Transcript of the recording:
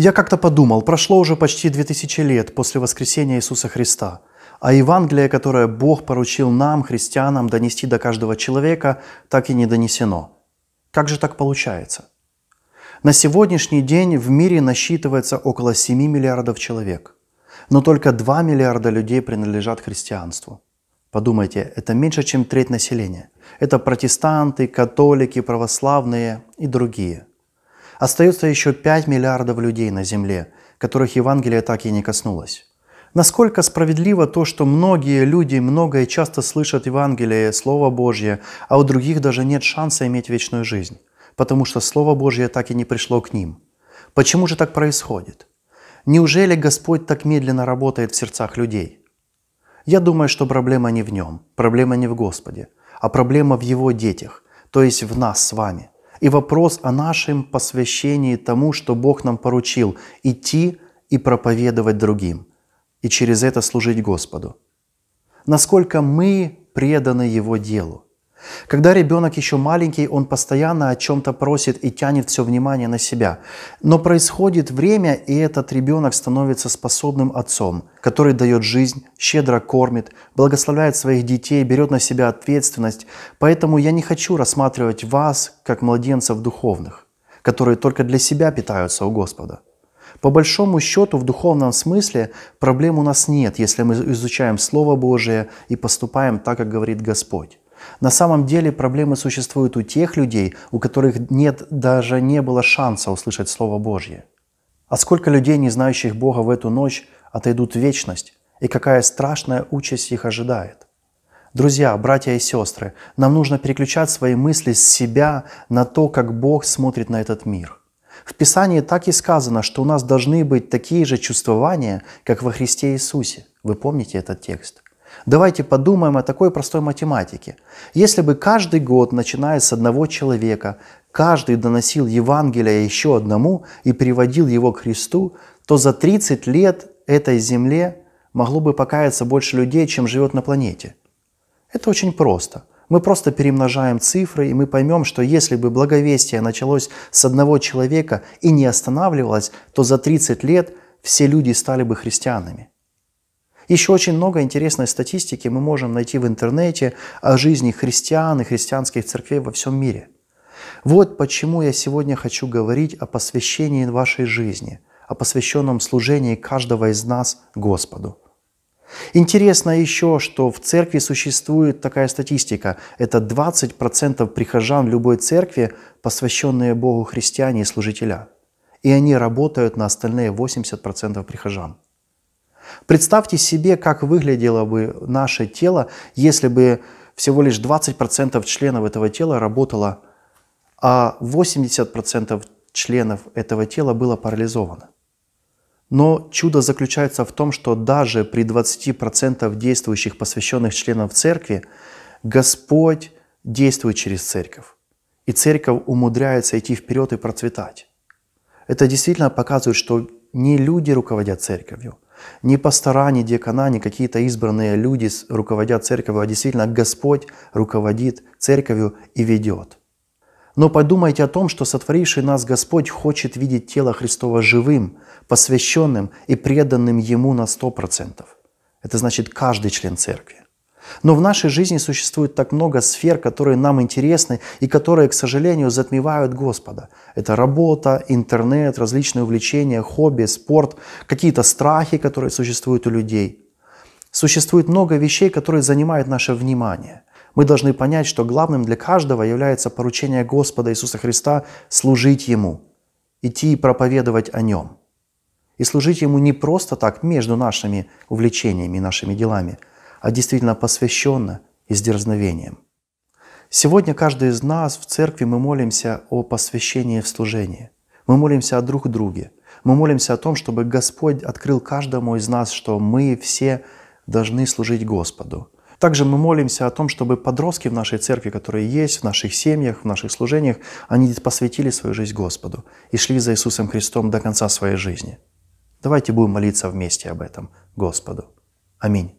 Я как-то подумал, прошло уже почти 2000 лет после воскресения Иисуса Христа, а Евангелие, которое Бог поручил нам, христианам, донести до каждого человека, так и не донесено. Как же так получается? На сегодняшний день в мире насчитывается около 7 миллиардов человек, но только 2 миллиарда людей принадлежат христианству. Подумайте, это меньше, чем треть населения. Это протестанты, католики, православные и другие – Остается еще 5 миллиардов людей на земле, которых Евангелие так и не коснулось. Насколько справедливо то, что многие люди многое часто слышат Евангелие, Слово Божье, а у других даже нет шанса иметь вечную жизнь, потому что Слово Божье так и не пришло к ним. Почему же так происходит? Неужели Господь так медленно работает в сердцах людей? Я думаю, что проблема не в нем, проблема не в Господе, а проблема в его детях, то есть в нас с вами – и вопрос о нашем посвящении тому, что Бог нам поручил, идти и проповедовать другим, и через это служить Господу. Насколько мы преданы Его делу. Когда ребенок еще маленький, он постоянно о чем-то просит и тянет все внимание на себя. Но происходит время, и этот ребенок становится способным отцом, который дает жизнь, щедро кормит, благословляет своих детей, берет на себя ответственность. Поэтому я не хочу рассматривать вас как младенцев духовных, которые только для себя питаются у Господа. По большому счету, в духовном смысле проблем у нас нет, если мы изучаем Слово Божие и поступаем так, как говорит Господь. На самом деле проблемы существуют у тех людей, у которых нет, даже не было шанса услышать Слово Божье. А сколько людей, не знающих Бога в эту ночь, отойдут в вечность, и какая страшная участь их ожидает. Друзья, братья и сестры, нам нужно переключать свои мысли с себя на то, как Бог смотрит на этот мир. В Писании так и сказано, что у нас должны быть такие же чувствования, как во Христе Иисусе. Вы помните этот текст? Давайте подумаем о такой простой математике. Если бы каждый год, начиная с одного человека, каждый доносил Евангелие еще одному и приводил его к Христу, то за 30 лет этой земле могло бы покаяться больше людей, чем живет на планете. Это очень просто. Мы просто перемножаем цифры, и мы поймем, что если бы благовестие началось с одного человека и не останавливалось, то за 30 лет все люди стали бы христианами. Еще очень много интересной статистики мы можем найти в интернете о жизни христиан и христианских церквей во всем мире. Вот почему я сегодня хочу говорить о посвящении вашей жизни, о посвященном служении каждого из нас Господу. Интересно еще, что в церкви существует такая статистика. Это 20% прихожан любой церкви, посвященные Богу христиане и служителя. И они работают на остальные 80% прихожан. Представьте себе, как выглядело бы наше тело, если бы всего лишь 20% членов этого тела работало, а 80% членов этого тела было парализовано. Но чудо заключается в том, что даже при 20% действующих посвященных членов церкви Господь действует через церковь. И церковь умудряется идти вперед и процветать. Это действительно показывает, что не люди руководят церковью – не пастора, ни диакона, не какие-то избранные люди руководят церковью, а действительно Господь руководит церковью и ведет. Но подумайте о том, что сотворивший нас Господь хочет видеть тело Христова живым, посвященным и преданным Ему на сто процентов. Это значит каждый член церкви. Но в нашей жизни существует так много сфер, которые нам интересны и которые, к сожалению, затмевают Господа. Это работа, интернет, различные увлечения, хобби, спорт, какие-то страхи, которые существуют у людей. Существует много вещей, которые занимают наше внимание. Мы должны понять, что главным для каждого является поручение Господа Иисуса Христа служить Ему, идти и проповедовать о Нем. И служить Ему не просто так между нашими увлечениями нашими делами – а действительно посвященно и с дерзновением. Сегодня каждый из нас в церкви мы молимся о посвящении в служении. Мы молимся о друг друге. Мы молимся о том, чтобы Господь открыл каждому из нас, что мы все должны служить Господу. Также мы молимся о том, чтобы подростки в нашей церкви, которые есть, в наших семьях, в наших служениях, они посвятили свою жизнь Господу и шли за Иисусом Христом до конца своей жизни. Давайте будем молиться вместе об этом Господу. Аминь.